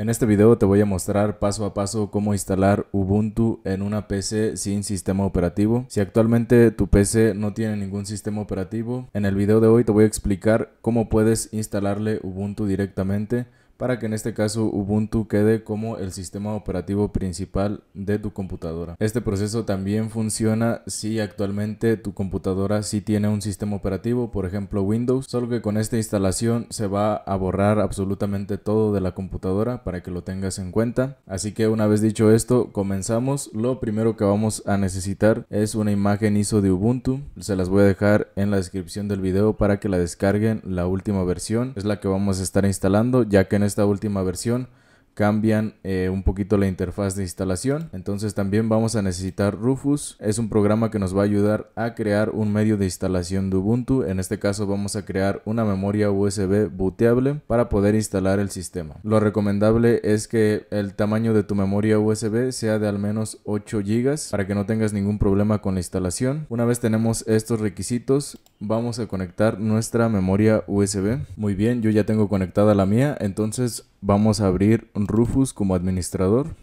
En este video te voy a mostrar paso a paso cómo instalar Ubuntu en una PC sin sistema operativo. Si actualmente tu PC no tiene ningún sistema operativo, en el video de hoy te voy a explicar cómo puedes instalarle Ubuntu directamente para que en este caso Ubuntu quede como el sistema operativo principal de tu computadora. Este proceso también funciona si actualmente tu computadora sí tiene un sistema operativo, por ejemplo Windows, solo que con esta instalación se va a borrar absolutamente todo de la computadora para que lo tengas en cuenta. Así que una vez dicho esto, comenzamos. Lo primero que vamos a necesitar es una imagen ISO de Ubuntu. Se las voy a dejar en la descripción del video para que la descarguen la última versión. Es la que vamos a estar instalando ya que en esta última versión cambian eh, un poquito la interfaz de instalación. Entonces también vamos a necesitar Rufus. Es un programa que nos va a ayudar a crear un medio de instalación de Ubuntu. En este caso vamos a crear una memoria USB booteable para poder instalar el sistema. Lo recomendable es que el tamaño de tu memoria USB sea de al menos 8 GB para que no tengas ningún problema con la instalación. Una vez tenemos estos requisitos, vamos a conectar nuestra memoria USB. Muy bien, yo ya tengo conectada la mía, entonces Vamos a abrir Rufus como administrador.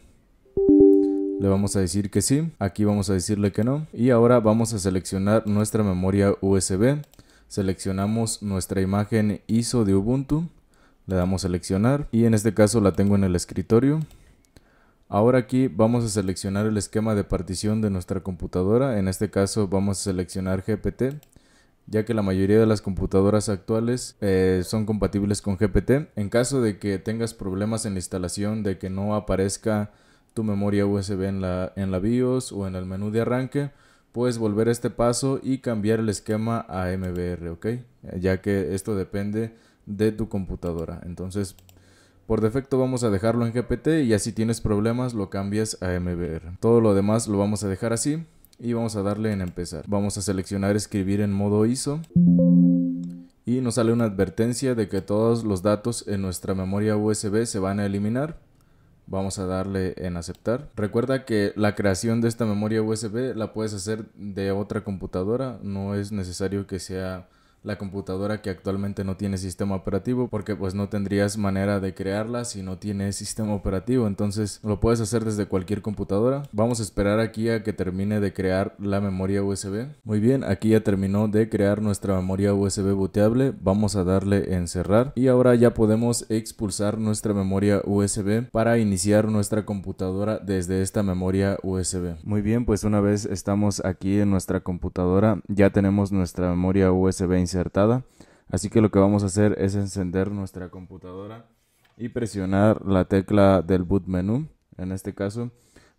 Le vamos a decir que sí, aquí vamos a decirle que no. Y ahora vamos a seleccionar nuestra memoria USB. Seleccionamos nuestra imagen ISO de Ubuntu. Le damos seleccionar y en este caso la tengo en el escritorio. Ahora aquí vamos a seleccionar el esquema de partición de nuestra computadora. En este caso vamos a seleccionar GPT ya que la mayoría de las computadoras actuales eh, son compatibles con GPT. En caso de que tengas problemas en la instalación, de que no aparezca tu memoria USB en la, en la BIOS o en el menú de arranque, puedes volver a este paso y cambiar el esquema a MBR, ¿ok? Ya que esto depende de tu computadora. Entonces, por defecto vamos a dejarlo en GPT y así tienes problemas lo cambias a MBR. Todo lo demás lo vamos a dejar así y vamos a darle en empezar. Vamos a seleccionar escribir en modo ISO y nos sale una advertencia de que todos los datos en nuestra memoria USB se van a eliminar. Vamos a darle en aceptar. Recuerda que la creación de esta memoria USB la puedes hacer de otra computadora, no es necesario que sea la computadora que actualmente no tiene sistema operativo porque pues no tendrías manera de crearla si no tiene sistema operativo entonces lo puedes hacer desde cualquier computadora vamos a esperar aquí a que termine de crear la memoria USB muy bien aquí ya terminó de crear nuestra memoria USB boteable. vamos a darle en cerrar y ahora ya podemos expulsar nuestra memoria USB para iniciar nuestra computadora desde esta memoria USB muy bien pues una vez estamos aquí en nuestra computadora ya tenemos nuestra memoria USB insertada Así que lo que vamos a hacer es encender nuestra computadora y presionar la tecla del boot menú, en este caso,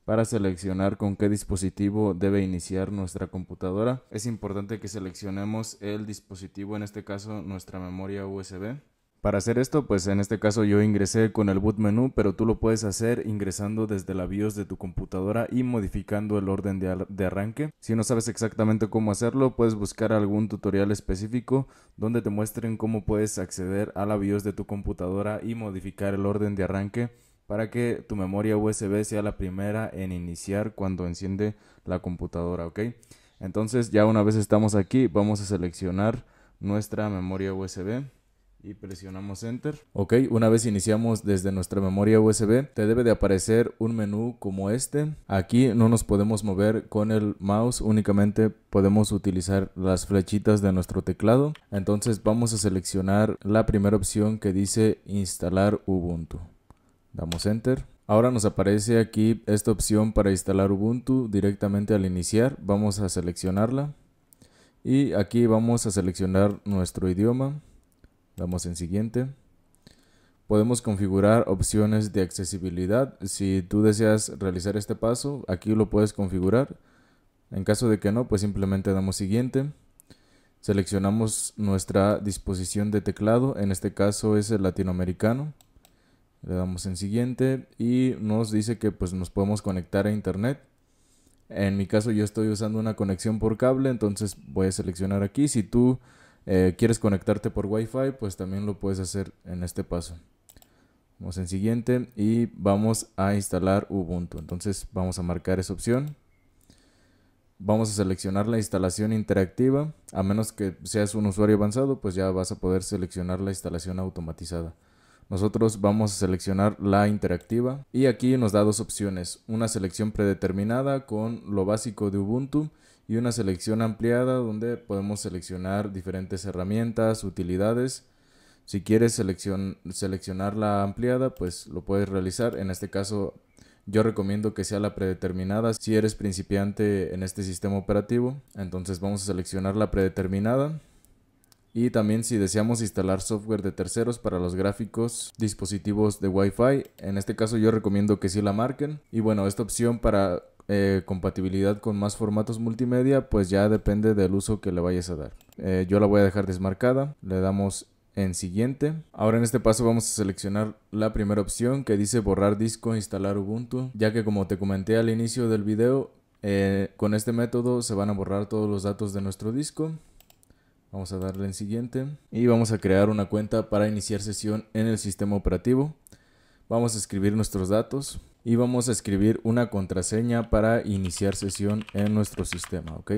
para seleccionar con qué dispositivo debe iniciar nuestra computadora. Es importante que seleccionemos el dispositivo, en este caso nuestra memoria USB. Para hacer esto, pues en este caso yo ingresé con el boot menú, pero tú lo puedes hacer ingresando desde la BIOS de tu computadora y modificando el orden de, arranque. Si no sabes exactamente cómo hacerlo, puedes buscar algún tutorial específico donde te muestren cómo puedes acceder a la BIOS de tu computadora y modificar el orden de arranque para que tu memoria USB sea la primera en iniciar cuando enciende la computadora, ¿ok? Entonces ya una vez estamos aquí, vamos a seleccionar nuestra memoria USB y presionamos Enter. Ok, una vez iniciamos desde nuestra memoria USB, te debe de aparecer un menú como este. Aquí no nos podemos mover con el mouse, únicamente podemos utilizar las flechitas de nuestro teclado. Entonces vamos a seleccionar la primera opción que dice instalar Ubuntu. Damos Enter. Ahora nos aparece aquí esta opción para instalar Ubuntu directamente al iniciar. Vamos a seleccionarla. Y aquí vamos a seleccionar nuestro idioma. Damos en siguiente. Podemos configurar opciones de accesibilidad. Si tú deseas realizar este paso, aquí lo puedes configurar. En caso de que no, pues simplemente damos siguiente. Seleccionamos nuestra disposición de teclado, en este caso es el latinoamericano. Le damos en siguiente y nos dice que pues nos podemos conectar a internet. En mi caso yo estoy usando una conexión por cable, entonces voy a seleccionar aquí. Si tú eh, ¿Quieres conectarte por Wi-Fi? Pues también lo puedes hacer en este paso. Vamos en siguiente y vamos a instalar Ubuntu. Entonces vamos a marcar esa opción. Vamos a seleccionar la instalación interactiva. A menos que seas un usuario avanzado, pues ya vas a poder seleccionar la instalación automatizada. Nosotros vamos a seleccionar la interactiva y aquí nos da dos opciones. Una selección predeterminada con lo básico de Ubuntu y una selección ampliada donde podemos seleccionar diferentes herramientas, utilidades. Si quieres seleccionar la ampliada, pues lo puedes realizar. En este caso, yo recomiendo que sea la predeterminada si eres principiante en este sistema operativo. Entonces vamos a seleccionar la predeterminada. Y también si deseamos instalar software de terceros para los gráficos, dispositivos de Wi-Fi, en este caso yo recomiendo que sí la marquen. Y bueno, esta opción para eh, compatibilidad con más formatos multimedia, pues ya depende del uso que le vayas a dar. Eh, yo la voy a dejar desmarcada, le damos en siguiente. Ahora en este paso vamos a seleccionar la primera opción que dice borrar disco instalar Ubuntu, ya que como te comenté al inicio del video, eh, con este método se van a borrar todos los datos de nuestro disco. Vamos a darle en siguiente y vamos a crear una cuenta para iniciar sesión en el sistema operativo. Vamos a escribir nuestros datos y vamos a escribir una contraseña para iniciar sesión en nuestro sistema, ¿ok?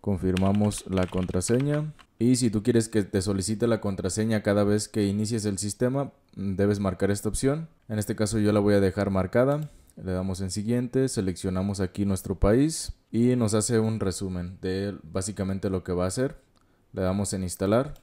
Confirmamos la contraseña y si tú quieres que te solicite la contraseña cada vez que inicies el sistema, debes marcar esta opción. En este caso yo la voy a dejar marcada. Le damos en siguiente, seleccionamos aquí nuestro país y nos hace un resumen de básicamente lo que va a hacer. Le damos en instalar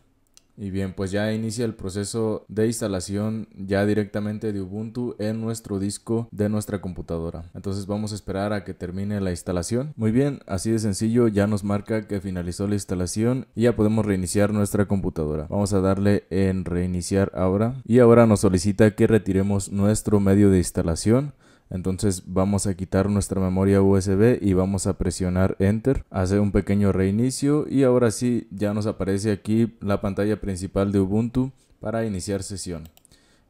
y bien, pues ya inicia el proceso de instalación ya directamente de Ubuntu en nuestro disco de nuestra computadora. Entonces vamos a esperar a que termine la instalación. Muy bien, así de sencillo ya nos marca que finalizó la instalación y ya podemos reiniciar nuestra computadora. Vamos a darle en reiniciar ahora y ahora nos solicita que retiremos nuestro medio de instalación. Entonces vamos a quitar nuestra memoria USB y vamos a presionar Enter. Hace un pequeño reinicio y ahora sí ya nos aparece aquí la pantalla principal de Ubuntu para iniciar sesión.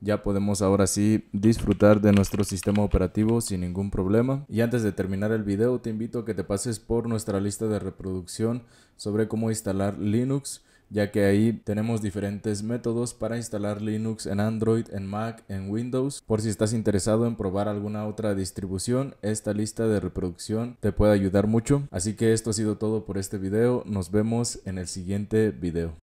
Ya podemos ahora sí disfrutar de nuestro sistema operativo sin ningún problema. Y antes de terminar el video te invito a que te pases por nuestra lista de reproducción sobre cómo instalar Linux ya que ahí tenemos diferentes métodos para instalar Linux en Android, en Mac, en Windows. Por si estás interesado en probar alguna otra distribución, esta lista de reproducción te puede ayudar mucho. Así que esto ha sido todo por este video, nos vemos en el siguiente video.